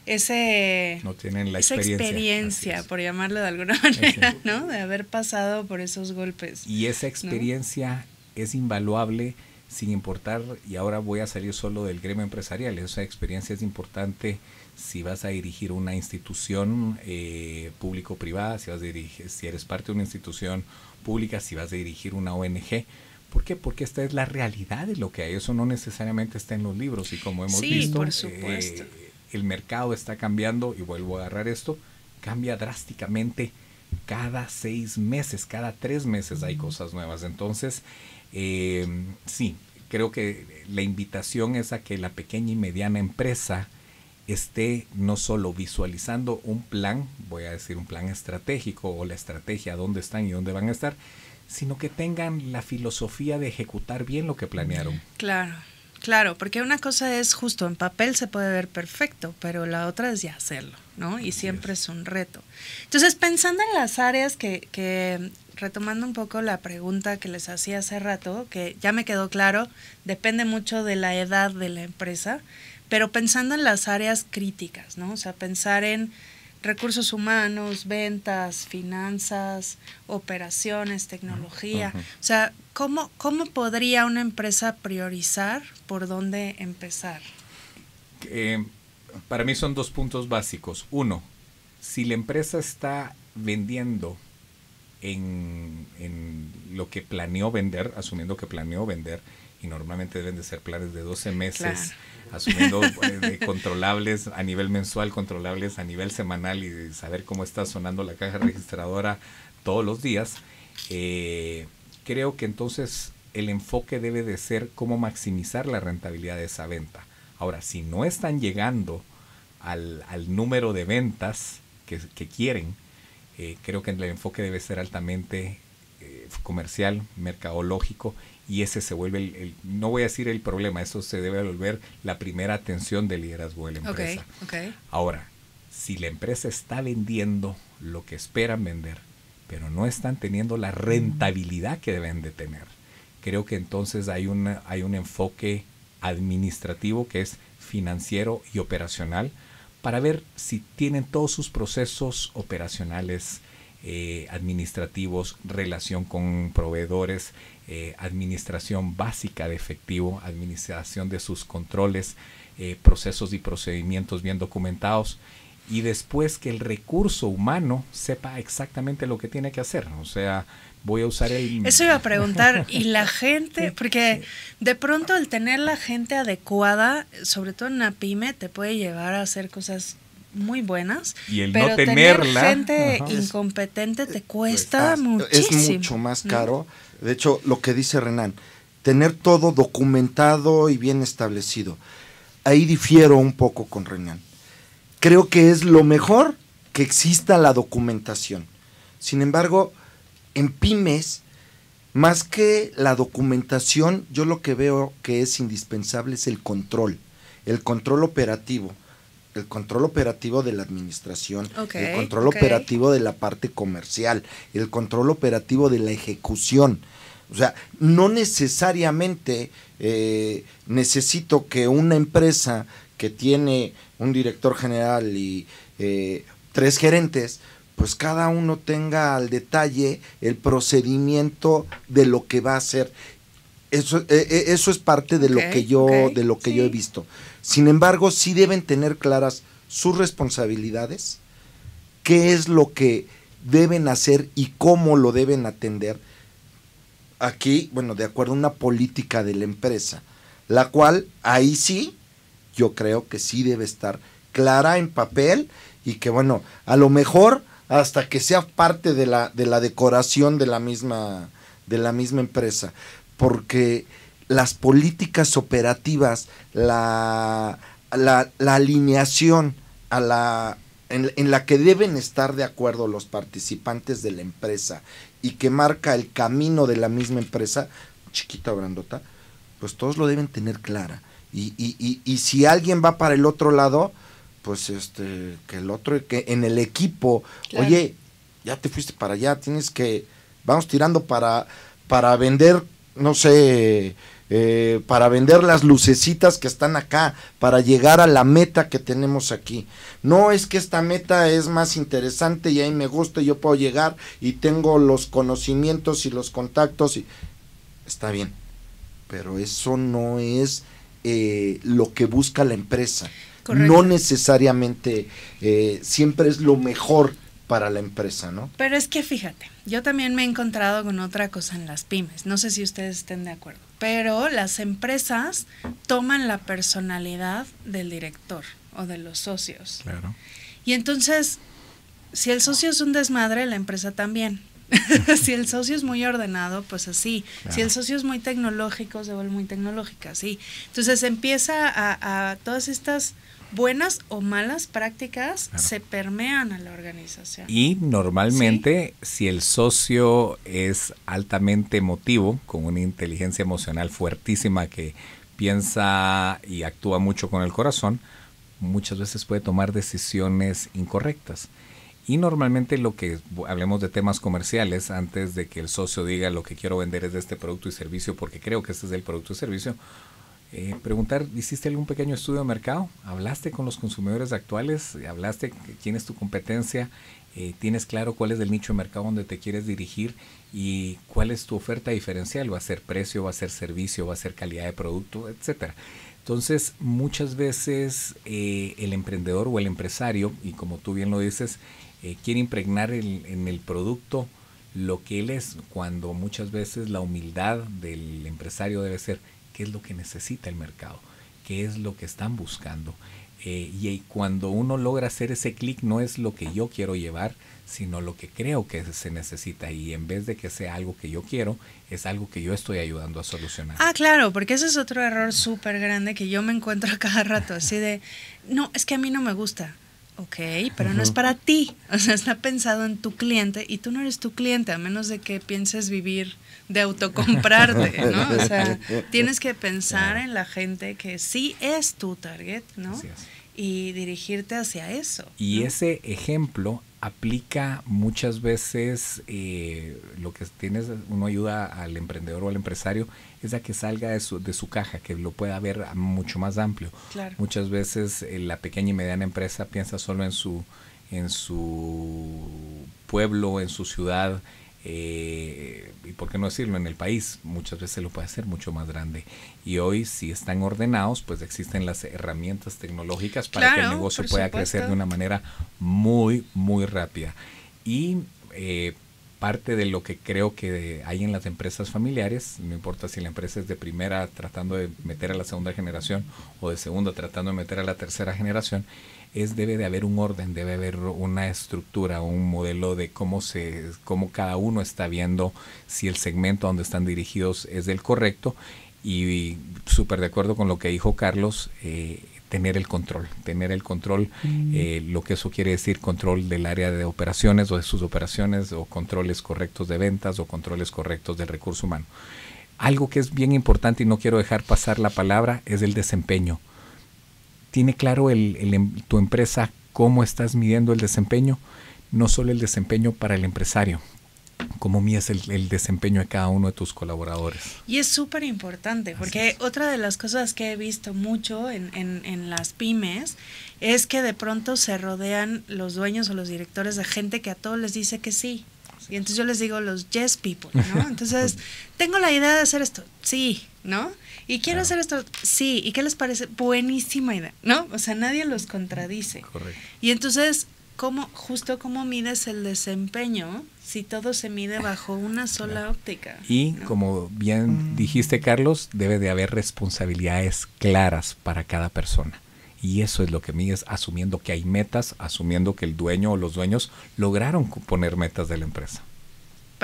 ese no tienen la esa experiencia, por llamarlo de alguna manera, ¿no? De haber pasado por esos golpes. Y esa experiencia es invaluable sin importar, y ahora voy a salir solo del gremio empresarial, esa experiencia es importante si vas a dirigir una institución eh, público-privada, si, vas a si eres parte de una institución pública, si vas a dirigir una ONG. ¿Por qué? Porque esta es la realidad de lo que hay. Eso no necesariamente está en los libros y como hemos visto, eh, supuesto. el mercado está cambiando, y vuelvo a agarrar esto, cambia drásticamente cada seis meses, cada tres meses hay cosas nuevas. Entonces, eh, sí, creo que la invitación es a que la pequeña y mediana empresa esté no solo visualizando un plan, voy a decir un plan estratégico o la estrategia, dónde están y dónde van a estar, sino que tengan la filosofía de ejecutar bien lo que planearon. Claro. Claro, porque una cosa es justo, en papel se puede ver perfecto, pero la otra es ya hacerlo, ¿no? Y siempre es un reto. Entonces, pensando en las áreas que, que retomando un poco la pregunta que les hacía hace rato, que ya me quedó claro, depende mucho de la edad de la empresa, pero pensando en las áreas críticas, ¿no? O sea, pensar en recursos humanos, ventas, finanzas, operaciones, tecnología. O sea, ¿cómo, podría una empresa priorizar por dónde empezar? Eh, para mí son dos puntos básicos. Uno, si la empresa está vendiendo en, lo que planeó vender, asumiendo que planeó vender, y normalmente deben de ser planes de 12 meses, asumiendo eh, controlables a nivel mensual, controlables a nivel semanal y saber cómo está sonando la caja registradora todos los días. Eh, creo que entonces el enfoque debe de ser cómo maximizar la rentabilidad de esa venta. Ahora, si no están llegando al, número de ventas que quieren, eh, creo que el enfoque debe ser altamente eh, comercial, mercadológico, y ese se vuelve, el, no voy a decir el problema, eso se debe volver la primera atención del liderazgo de la empresa. Ahora, si la empresa está vendiendo lo que esperan vender, pero no están teniendo la rentabilidad que deben de tener, creo que entonces hay, hay un enfoque administrativo que es financiero y operacional para ver si tienen todos sus procesos operacionales, eh, administrativos, relación con proveedores, eh, administración básica de efectivo, administración de sus controles, eh, procesos y procedimientos bien documentados y después que el recurso humano sepa exactamente lo que tiene que hacer. O sea, voy a usar el... Eso iba a preguntar, y la gente, porque de pronto el tener la gente adecuada, sobre todo en una pyme, te puede llevar a hacer cosas muy buenas. Y el pero no tenerla. Tener gente incompetente te pues, cuesta mucho muchísimo. Es mucho más caro. De hecho, lo que dice Renan, tener todo documentado y bien establecido. Ahí difiero un poco con Renan creo que es lo mejor que exista la documentación. Sin embargo, en pymes, más que la documentación, yo lo que veo que es indispensable es el control, el control operativo, el control operativo de la administración, el control operativo de la parte comercial, el control operativo de la ejecución. O sea, no necesariamente eh, necesito que una empresa tiene un director general y eh, tres gerentes, pues cada uno tenga al detalle el procedimiento de lo que va a hacer. Eso, e, e, eso es parte de lo que yo, de lo que yo he visto. Sin embargo, sí deben tener claras sus responsabilidades, qué es lo que deben hacer y cómo lo deben atender. Aquí, bueno, de acuerdo a una política de la empresa, la cual ahí sí yo creo que sí debe estar clara en papel y que bueno, a lo mejor hasta que sea parte de la, de la decoración de la misma, de la misma empresa. Porque las políticas operativas, la, la, alineación a la, en, en, la que deben estar de acuerdo los participantes de la empresa y que marca el camino de la misma empresa, chiquita o grandota, pues todos lo deben tener clara. Y, y, y, si alguien va para el otro lado, pues este, que el otro, que en el equipo, oye, ya te fuiste para allá, tienes que, vamos tirando para, para vender, no sé, eh, para vender las lucecitas que están acá, para llegar a la meta que tenemos aquí. No es que esta meta es más interesante y ahí me gusta, y yo puedo llegar y tengo los conocimientos y los contactos y está bien, pero eso no es eh, lo que busca la empresa. No necesariamente eh, siempre es lo mejor para la empresa, ¿no? Pero es que fíjate, yo también me he encontrado con otra cosa en las pymes, no sé si ustedes estén de acuerdo, pero las empresas toman la personalidad del director o de los socios. Y entonces, si el socio es un desmadre, la empresa también. si el socio es muy ordenado, pues así. Si el socio es muy tecnológico, se vuelve muy tecnológica, sí. Entonces empieza a, todas estas buenas o malas prácticas se permean a la organización. Y normalmente si el socio es altamente emotivo, con una inteligencia emocional fuertísima que piensa y actúa mucho con el corazón, muchas veces puede tomar decisiones incorrectas. Y normalmente lo que hablemos de temas comerciales, antes de que el socio diga lo que quiero vender es de este producto y servicio, porque creo que este es el producto y servicio, eh, preguntar, ¿hiciste algún pequeño estudio de mercado? ¿Hablaste con los consumidores actuales? ¿Hablaste quién es tu competencia? Eh, ¿Tienes claro cuál es el nicho de mercado donde te quieres dirigir? ¿Y cuál es tu oferta diferencial? ¿Va a ser precio? ¿Va a ser servicio? ¿Va a ser calidad de producto? Etcétera. Entonces, muchas veces eh, el emprendedor o el empresario, y como tú bien lo dices, eh, quiere impregnar en el producto lo que él es, cuando muchas veces la humildad del empresario debe ser qué es lo que necesita el mercado, qué es lo que están buscando. Eh, y cuando uno logra hacer ese clic no es lo que yo quiero llevar, sino lo que creo que se necesita y en vez de que sea algo que yo quiero, es algo que yo estoy ayudando a solucionar. Ah, claro, porque ese es otro error súper grande que yo me encuentro a cada rato, así de, no, es que a mí no me gusta, Ok, pero no es para ti. O sea, está pensado en tu cliente y tú no eres tu cliente, a menos de que pienses vivir de autocomprarte, ¿no? O sea, tienes que pensar en la gente que sí es tu target, ¿no? Y dirigirte hacia eso. Y ese ejemplo aplica muchas veces eh, lo que tienes, uno ayuda al emprendedor o al empresario, es a que salga de su, de su caja, que lo pueda ver mucho más amplio. Muchas veces eh, la pequeña y mediana empresa piensa solo en su, en su pueblo, en su ciudad, eh, y por qué no decirlo, en el país muchas veces lo puede hacer mucho más grande. Y hoy, si están ordenados, pues existen las herramientas tecnológicas para que el negocio pueda crecer de una manera muy, muy rápida. Y eh, parte de lo que creo que hay en las empresas familiares, no importa si la empresa es de primera tratando de meter a la segunda generación o de segunda tratando de meter a la tercera generación, es debe de haber un orden, debe haber una estructura, un modelo de cómo se cómo cada uno está viendo si el segmento a donde están dirigidos es el correcto y, súper de acuerdo con lo que dijo Carlos eh, tener el control, tener el control, mm. eh, lo que eso quiere decir control del área de operaciones o de sus operaciones o controles correctos de ventas o controles correctos del recurso humano. Algo que es bien importante y no quiero dejar pasar la palabra es el desempeño tiene claro em, tu empresa cómo estás midiendo el desempeño, no solo el desempeño para el empresario, cómo mides el, el, desempeño de cada uno de tus colaboradores. Y es súper importante, porque otra de las cosas que he visto mucho en, en, las pymes es que de pronto se rodean los dueños o los directores de gente que a todos les dice que sí. Y entonces yo les digo los yes people, ¿no? Entonces, tengo la idea de hacer esto, sí, ¿no? y quiero hacer esto, sí, ¿y qué les parece? Buenísima idea, ¿no? O sea, nadie los contradice. Correcto. Y entonces, ¿cómo, justo cómo mides el desempeño si todo se mide bajo una sola óptica? Y como bien mm. dijiste, Carlos, debe de haber responsabilidades claras para cada persona. Y eso es lo que mides, asumiendo que hay metas, asumiendo que el dueño o los dueños lograron poner metas de la empresa.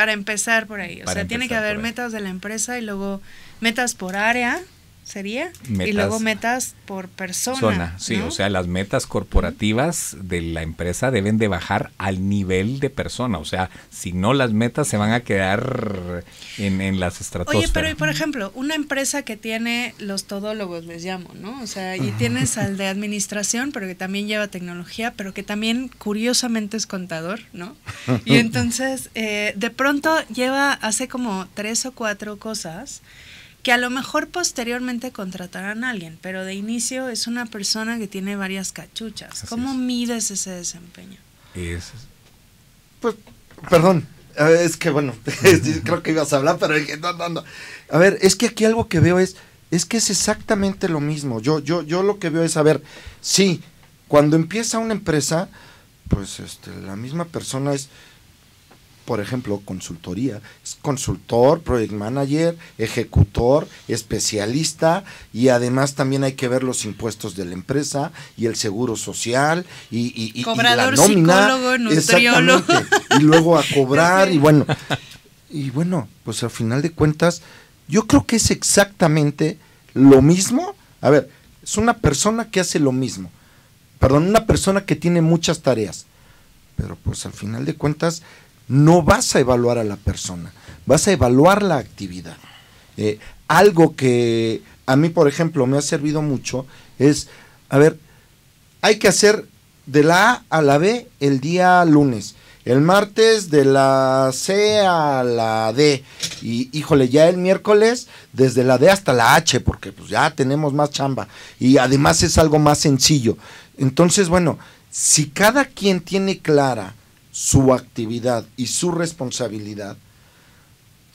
Para empezar por ahí. O sea, tiene que haber metas de la empresa y luego metas por área sería. y luego metas por persona. sí, o sea, las metas corporativas de la empresa deben de bajar al nivel de persona. O sea, si no las metas se van a quedar en, en las estrategias. Oye, pero por ejemplo, una empresa que tiene los todólogos, les llamo, ¿no? O sea, y tienes al de administración, pero que también lleva tecnología, pero que también curiosamente es contador, ¿no? Y entonces, eh, de pronto lleva, hace como tres o cuatro cosas que a lo mejor posteriormente contratarán a alguien, pero de inicio es una persona que tiene varias cachuchas. ¿Cómo mides ese desempeño? Es... Pues, perdón, es que bueno, creo que ibas a hablar, pero dije, no, no, no. A ver, es que aquí algo que veo es, es que es exactamente lo mismo. Yo, yo, yo lo que veo es, a ver, sí, cuando empieza una empresa, pues este, la misma persona es por ejemplo, consultoría, es consultor, project manager, ejecutor, especialista y además también hay que ver los impuestos de la empresa y el seguro social y, y, Cobrador, Psicólogo, nutriólogo. Y luego a cobrar y bueno, y bueno, pues al final de cuentas, yo creo que es exactamente lo mismo. A ver, es una persona que hace lo mismo. Perdón, una persona que tiene muchas tareas. Pero pues al final de cuentas, no vas a evaluar a la persona, vas a evaluar la actividad. Eh, algo que a mí, por ejemplo, me ha servido mucho es, a ver, hay que hacer de la A a la B el día lunes. El martes de la C a la D. Y híjole, ya el miércoles desde la D hasta la H, porque pues ya tenemos más chamba. Y además es algo más sencillo. Entonces, bueno, si cada quien tiene clara su actividad y su responsabilidad,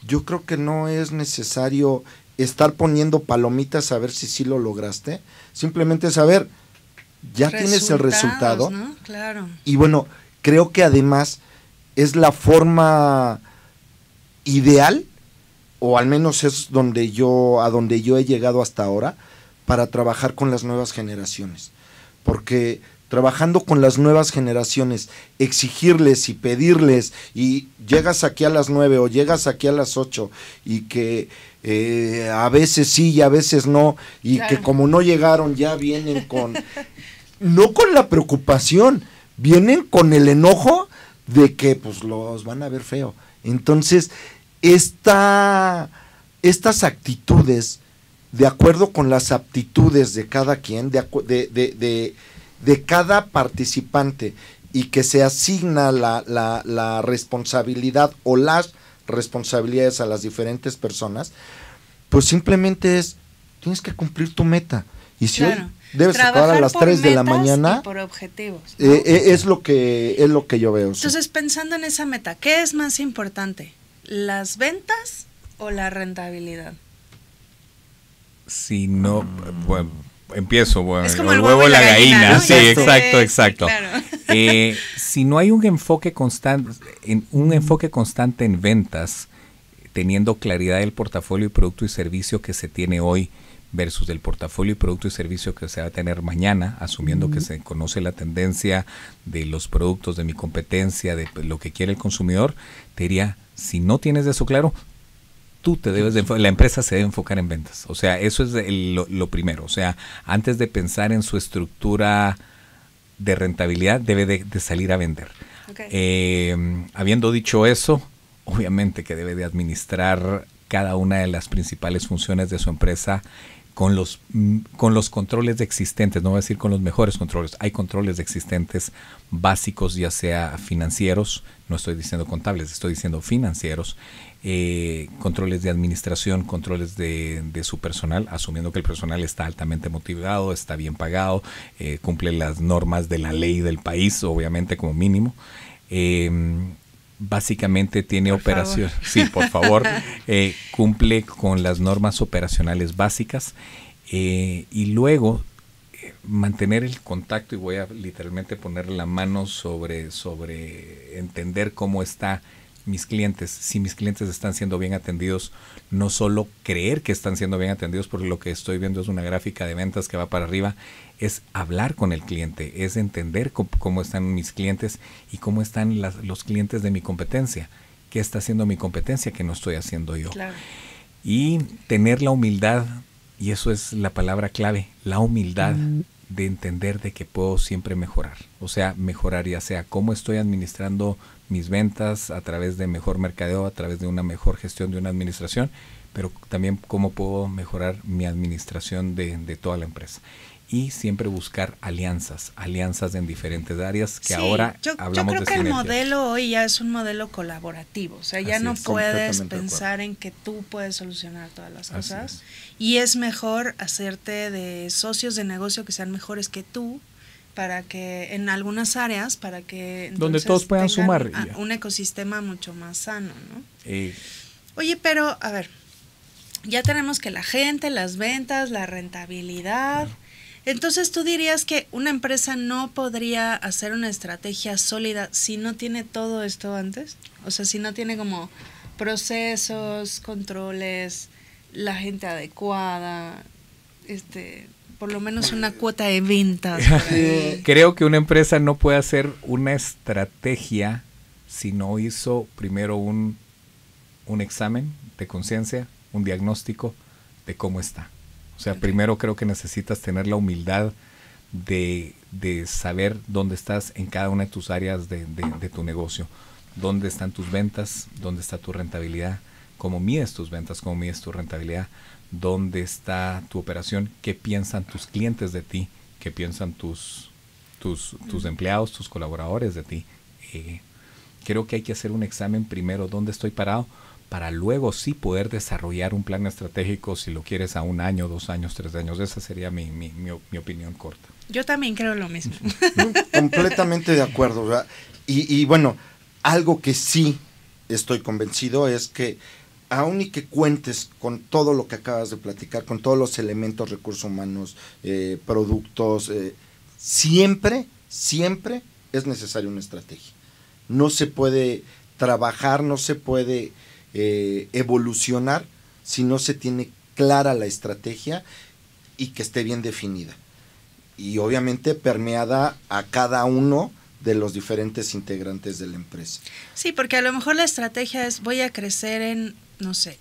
yo creo que no es necesario estar poniendo palomitas a ver si sí lo lograste, simplemente saber, ya tienes el resultado. Y bueno, creo que además es la forma ideal, o al menos es donde yo, a donde yo he llegado hasta ahora, para trabajar con las nuevas generaciones. Porque trabajando con las nuevas generaciones, exigirles y pedirles, y llegas aquí a las nueve o llegas aquí a las ocho, y que eh, a veces sí y a veces no, y que como no llegaron ya vienen con, no con la preocupación, vienen con el enojo de que pues los van a ver feo. Entonces, esta, estas actitudes, de acuerdo con las aptitudes de cada quien, de, de de cada participante y que se asigna la, la, responsabilidad o las responsabilidades a las diferentes personas, pues simplemente es, tienes que cumplir tu meta. Y si debes a las 3 de la mañana. por objetivos. Eh, eh, es, lo que, es lo que yo veo. Entonces, pensando en esa meta, ¿qué es más importante? ¿Las ventas o la rentabilidad? Si no, mm. bueno empiezo, bueno, el, huevo, la, gallina. Sí, exacto, exacto. Eh, si no hay un enfoque constante, en, un enfoque constante en ventas, teniendo claridad del portafolio y producto y servicio que se tiene hoy versus el portafolio y producto y servicio que se va a tener mañana, asumiendo que se conoce la tendencia de los productos de mi competencia, de pues, lo que quiere el consumidor, te diría, si no tienes eso claro, tú te debes de la empresa se debe enfocar en ventas. O sea, eso es lo, primero. O sea, antes de pensar en su estructura de rentabilidad, debe de, salir a vender. Em, habiendo dicho eso, obviamente que debe de administrar cada una de las principales funciones de su empresa con los, con los controles existentes, no voy a decir con los mejores controles, hay controles existentes básicos, ya sea financieros, no estoy diciendo contables, estoy diciendo financieros, eh, controles de administración, controles de, su personal, asumiendo que el personal está altamente motivado, está bien pagado, eh, cumple las normas de la ley del país, obviamente como mínimo. Em, básicamente tiene operación, sí, por favor, eh, cumple con las normas operacionales básicas y luego mantener el contacto y voy a literalmente poner la mano sobre, sobre entender cómo está mis clientes, si mis clientes están siendo bien atendidos, no solo creer que están siendo bien atendidos, porque lo que estoy viendo es una gráfica de ventas que va para arriba, es hablar con el cliente, es entender cómo, están mis clientes y cómo están los clientes de mi competencia, qué está haciendo mi competencia que no estoy haciendo yo. Y tener la humildad, y eso es la palabra clave, la humildad. Mm. de entender de que puedo siempre mejorar. O sea, mejorar ya sea cómo estoy administrando mis ventas a través de mejor mercadeo, a través de una mejor gestión de una administración, pero también cómo puedo mejorar mi administración de, de toda la empresa. Y siempre buscar alianzas, alianzas en diferentes áreas que ahora yo, hablamos Yo creo que el modelo hoy ya es un modelo colaborativo, o sea, ya no puedes pensar en que tú puedes solucionar todas las cosas y es mejor hacerte de socios de negocio que sean mejores que tú, para que en algunas áreas para que donde todos puedan sumar un ecosistema mucho más sano, ¿no? Sí. Oye, pero a ver, ya tenemos que la gente, las ventas, la rentabilidad. Entonces tú dirías que una empresa no podría hacer una estrategia sólida si no tiene todo esto antes, o sea, si no tiene como procesos, controles, la gente adecuada, este por lo menos una cuota de ventas. Creo que una empresa no puede hacer una estrategia si no hizo primero un, un examen de conciencia, un diagnóstico de cómo está. O sea, primero creo que necesitas tener la humildad de, saber dónde estás en cada una de tus áreas de, de tu negocio, dónde están tus ventas, dónde está tu rentabilidad, cómo mides tus ventas, cómo mides tu rentabilidad dónde está tu operación, qué piensan tus clientes de ti, qué piensan tus, tus, tus empleados, tus colaboradores de ti. Eh, creo que hay que hacer un examen primero, dónde estoy parado, para luego sí poder desarrollar un plan estratégico, si lo quieres a un año, dos años, tres años. Esa sería mi, mi, opinión corta. Yo también creo lo mismo. Completamente de acuerdo. Y, y bueno, algo que sí estoy convencido es que aún y que cuentes con todo lo que acabas de platicar, con todos los elementos, recursos humanos, eh, productos, eh, siempre, siempre es necesaria una estrategia. No se puede trabajar, no se puede eh, evolucionar si no se tiene clara la estrategia y que esté bien definida. Y obviamente permeada a cada uno de los diferentes integrantes de la empresa. Sí, porque a lo mejor la estrategia es voy a crecer en no sé,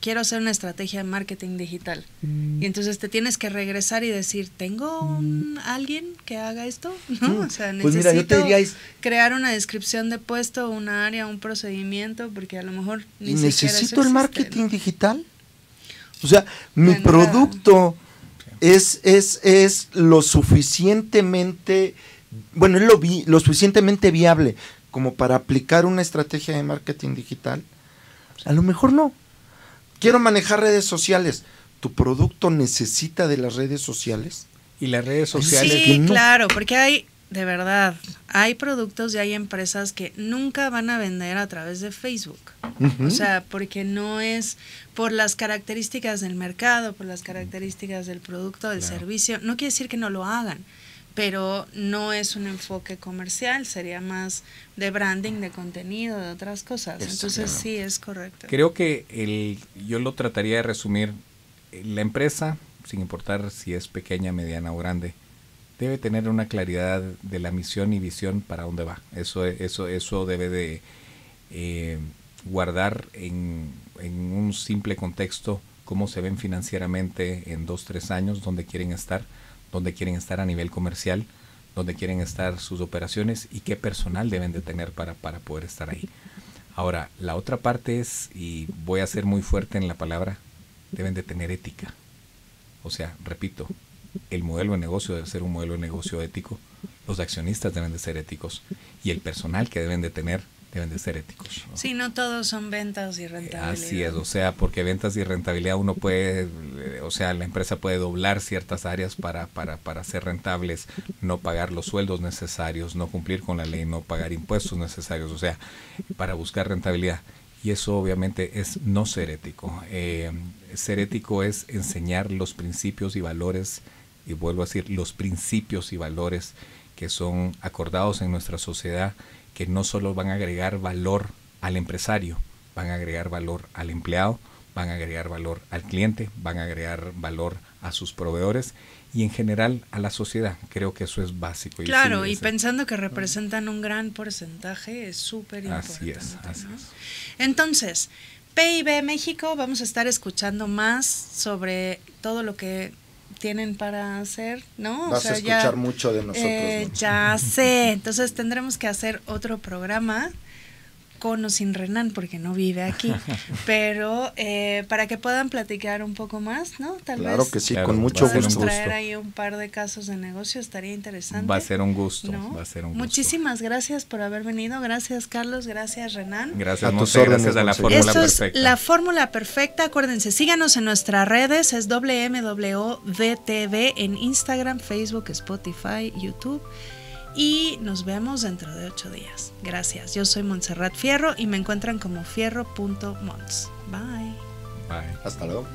quiero hacer una estrategia de marketing digital. Mm. Y entonces te tienes que regresar y decir, ¿tengo mm. alguien que haga esto? ¿No? Mm. O sea, pues crear una descripción de puesto, una área, un procedimiento, porque a lo mejor ni necesito el marketing digital. O sea, mi producto es, es, es lo suficientemente, bueno, es lo, vi, lo suficientemente viable como para aplicar una estrategia de marketing digital a lo mejor no. Quiero manejar redes sociales. ¿Tu producto necesita de las redes sociales? Y las redes sociales. Sí, claro, porque hay, de verdad, hay productos y hay empresas que nunca van a vender a través de Facebook. O sea, porque no es por las características del mercado, por las características del producto, del servicio. No quiere decir que no lo hagan pero no es un enfoque comercial, sería más de branding, de contenido, de otras cosas. Entonces sí es correcto. Creo que el, yo lo trataría de resumir. Eh, la empresa, sin importar si es pequeña, mediana o grande, debe tener una claridad de la misión y visión para dónde va. Eso, eso, debe de eh, guardar en, en un simple contexto cómo se ven financieramente en dos, tres años, dónde quieren estar dónde quieren estar a nivel comercial, dónde quieren estar sus operaciones y qué personal deben de tener para, para poder estar ahí. Ahora, la otra parte es, y voy a ser muy fuerte en la palabra, deben de tener ética. O sea, repito, el modelo de negocio debe ser un modelo de negocio ético, los accionistas deben de ser éticos y el personal que deben de tener deben de ser éticos. Si no todos son ventas y rentabilidad. Así es, o sea, porque ventas y rentabilidad uno puede, eh, o sea, la empresa puede doblar ciertas áreas para, para, para ser rentables, no pagar los sueldos necesarios, no cumplir con la ley, no pagar impuestos necesarios, o sea, para buscar rentabilidad. Y eso obviamente es no ser ético. Eh, ser ético es enseñar los principios y valores, y vuelvo a decir, los principios y valores que son acordados en nuestra sociedad que no solo van a agregar valor al empresario, van a agregar valor al empleado, van a agregar valor al cliente, van a agregar valor a sus proveedores y en general a la sociedad. Creo que eso es básico. Y claro, y pensando que representan un gran porcentaje, es súper importante. Así es, así es. Entonces, PIB México, vamos a estar escuchando más sobre todo lo que tienen para hacer, ¿no? Vas o sea, a escuchar mucho de nosotros. Eh, ya sé, entonces tendremos que hacer otro programa con o sin Renan, porque no vive aquí, pero eh, para que puedan platicar un poco más, ¿no? Tal claro vez que sí, con mucho gusto. traer ahí un par de casos de negocio, estaría interesante. Va a ser un gusto, Muchísimas gracias por haber venido, gracias Carlos, gracias Renan. Gracias a gracias a la fórmula perfecta. la fórmula perfecta, acuérdense, síganos en nuestras redes, es WMWDTV en Instagram, Facebook, Spotify, YouTube y nos vemos dentro de ocho días. Gracias. Yo soy Montserrat Fierro y me encuentran como fierro.mons. Bye. Bye. Hasta luego.